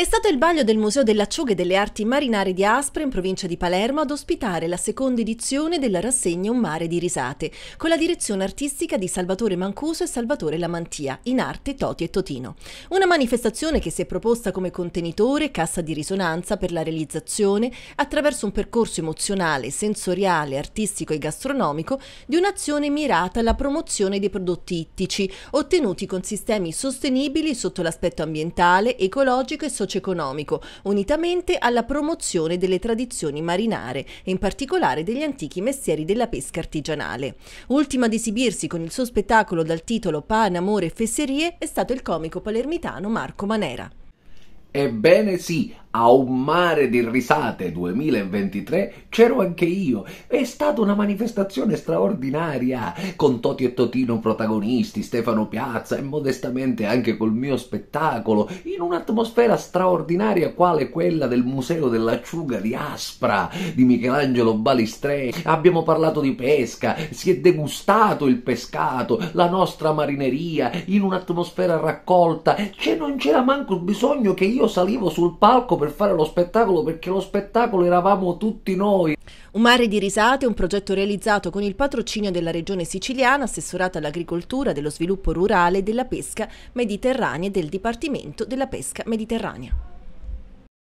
È stato il Baglio del Museo dell'Acciughe e delle Arti Marinari di Aspre, in provincia di Palermo, ad ospitare la seconda edizione della rassegna Un mare di risate, con la direzione artistica di Salvatore Mancuso e Salvatore Lamantia, in arte Toti e Totino. Una manifestazione che si è proposta come contenitore, e cassa di risonanza per la realizzazione, attraverso un percorso emozionale, sensoriale, artistico e gastronomico, di un'azione mirata alla promozione dei prodotti ittici, ottenuti con sistemi sostenibili sotto l'aspetto ambientale, ecologico e sociale socio-economico, unitamente alla promozione delle tradizioni marinare e in particolare degli antichi mestieri della pesca artigianale. Ultimo ad esibirsi con il suo spettacolo dal titolo Pane, amore e fesserie è stato il comico palermitano Marco Manera. Ebbene sì, a un mare di risate 2023 c'ero anche io. È stata una manifestazione straordinaria con Toti e Totino protagonisti, Stefano Piazza e modestamente anche col mio spettacolo, in un'atmosfera straordinaria quale quella del Museo dell'Acciuga di Aspra di Michelangelo Balistrè. Abbiamo parlato di pesca, si è degustato il pescato, la nostra marineria in un'atmosfera raccolta. Cioè non c'era manco bisogno che io salivo sul palco per fare lo spettacolo perché lo spettacolo eravamo tutti noi. Un mare di risate un progetto realizzato con il patrocinio della regione siciliana, assessorata all'agricoltura, dello sviluppo rurale, e della pesca mediterranea e del Dipartimento della Pesca Mediterranea.